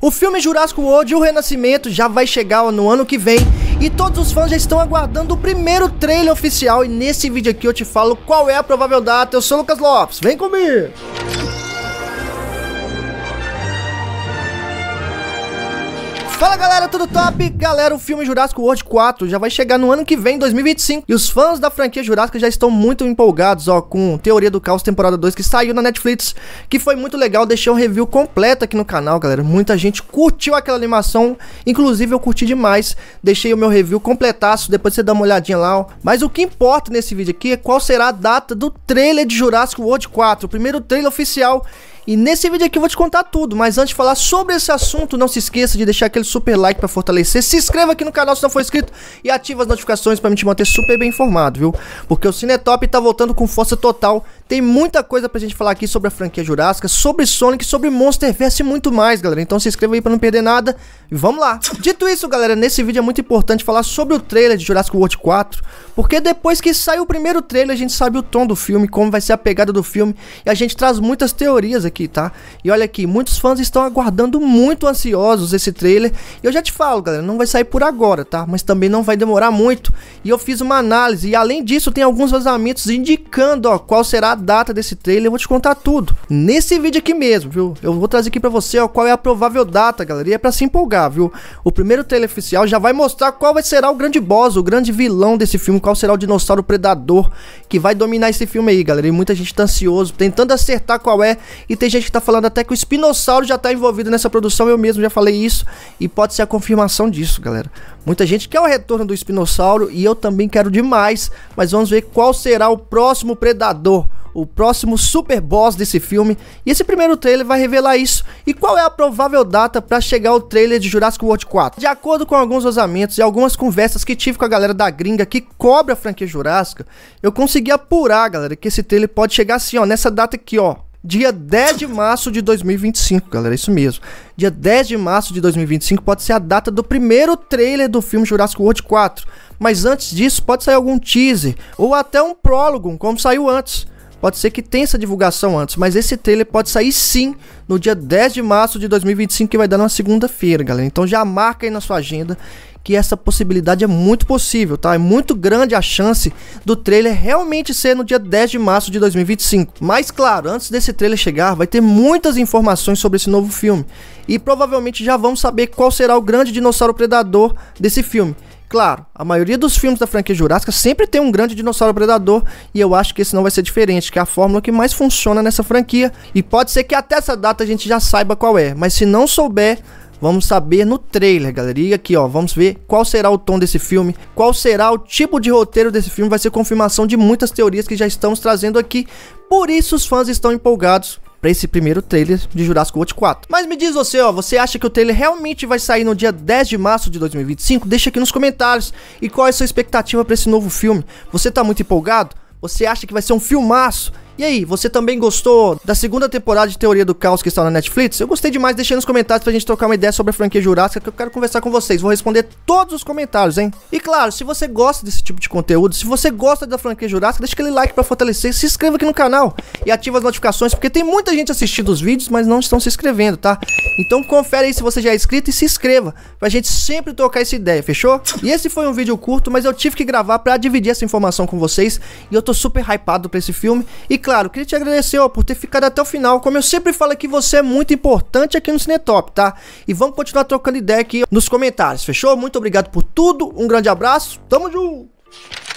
O filme Jurassic World O Renascimento já vai chegar no ano que vem e todos os fãs já estão aguardando o primeiro trailer oficial e nesse vídeo aqui eu te falo qual é a provável data. Eu sou o Lucas Lopes, vem comigo! Fala galera, tudo top? Galera, o filme Jurassic World 4 já vai chegar no ano que vem, 2025. E os fãs da franquia Jurassic já estão muito empolgados, ó, com Teoria do Caos temporada 2 que saiu na Netflix, que foi muito legal. Deixei um review completo aqui no canal, galera. Muita gente curtiu aquela animação, inclusive eu curti demais. Deixei o meu review completaço, depois você dá uma olhadinha lá, ó. Mas o que importa nesse vídeo aqui é qual será a data do trailer de Jurassic World 4, o primeiro trailer oficial e nesse vídeo aqui eu vou te contar tudo, mas antes de falar sobre esse assunto, não se esqueça de deixar aquele super like para fortalecer, se inscreva aqui no canal se não for inscrito e ativa as notificações para me te manter super bem informado, viu? Porque o Cinetop tá voltando com força total, tem muita coisa pra gente falar aqui sobre a franquia Jurássica, sobre Sonic, sobre Monsterverse e muito mais, galera. Então se inscreva aí para não perder nada e vamos lá. Dito isso, galera, nesse vídeo é muito importante falar sobre o trailer de Jurassic World 4, porque depois que sai o primeiro trailer, a gente sabe o tom do filme, como vai ser a pegada do filme e a gente traz muitas teorias aqui aqui, tá? E olha aqui, muitos fãs estão aguardando muito ansiosos esse trailer. E eu já te falo, galera, não vai sair por agora, tá? Mas também não vai demorar muito. E eu fiz uma análise. E além disso, tem alguns vazamentos indicando, ó, qual será a data desse trailer. Eu vou te contar tudo. Nesse vídeo aqui mesmo, viu? Eu vou trazer aqui pra você, ó, qual é a provável data, galera. E é pra se empolgar, viu? O primeiro trailer oficial já vai mostrar qual vai ser o grande boss, o grande vilão desse filme. Qual será o dinossauro predador que vai dominar esse filme aí, galera. E muita gente tá ansioso, tentando acertar qual é. E tem tem gente que tá falando até que o espinossauro já tá envolvido nessa produção, eu mesmo já falei isso, e pode ser a confirmação disso, galera. Muita gente quer o retorno do espinossauro e eu também quero demais, mas vamos ver qual será o próximo predador o próximo super boss desse filme, e esse primeiro trailer vai revelar isso. E qual é a provável data para chegar o trailer de Jurassic World 4? De acordo com alguns vazamentos e algumas conversas que tive com a galera da gringa que cobra a franquia Jurassic eu consegui apurar, galera, que esse trailer pode chegar assim, ó, nessa data aqui, ó, Dia 10 de março de 2025, galera, é isso mesmo. Dia 10 de março de 2025 pode ser a data do primeiro trailer do filme Jurassic World 4. Mas antes disso, pode sair algum teaser ou até um prólogo, como saiu antes. Pode ser que tenha essa divulgação antes, mas esse trailer pode sair sim no dia 10 de março de 2025, que vai dar na segunda-feira, galera. Então já marca aí na sua agenda que essa possibilidade é muito possível, tá? É muito grande a chance do trailer realmente ser no dia 10 de março de 2025. Mas claro, antes desse trailer chegar, vai ter muitas informações sobre esse novo filme. E provavelmente já vamos saber qual será o grande dinossauro predador desse filme. Claro, a maioria dos filmes da franquia Jurássica sempre tem um grande dinossauro predador e eu acho que esse não vai ser diferente, que é a fórmula que mais funciona nessa franquia e pode ser que até essa data a gente já saiba qual é, mas se não souber, Vamos saber no trailer, galera. E aqui, ó, vamos ver qual será o tom desse filme, qual será o tipo de roteiro desse filme. Vai ser confirmação de muitas teorias que já estamos trazendo aqui. Por isso, os fãs estão empolgados para esse primeiro trailer de Jurassic World 4. Mas me diz você, ó, você acha que o trailer realmente vai sair no dia 10 de março de 2025? Deixa aqui nos comentários. E qual é a sua expectativa para esse novo filme? Você tá muito empolgado? Você acha que vai ser um filmaço? E aí, você também gostou da segunda temporada de Teoria do Caos que está na Netflix? Eu gostei demais, deixei nos comentários pra gente trocar uma ideia sobre a franquia Jurássica que eu quero conversar com vocês. Vou responder todos os comentários, hein? E claro, se você gosta desse tipo de conteúdo, se você gosta da franquia Jurássica, deixa aquele like pra fortalecer, se inscreva aqui no canal e ativa as notificações, porque tem muita gente assistindo os vídeos, mas não estão se inscrevendo, tá? Então confere aí se você já é inscrito e se inscreva, pra gente sempre trocar essa ideia, fechou? E esse foi um vídeo curto, mas eu tive que gravar pra dividir essa informação com vocês e eu tô super hypado pra esse filme e claro, queria te agradecer ó, por ter ficado até o final. Como eu sempre falo aqui, você é muito importante aqui no Cinetop, tá? E vamos continuar trocando ideia aqui nos comentários, fechou? Muito obrigado por tudo, um grande abraço, tamo junto!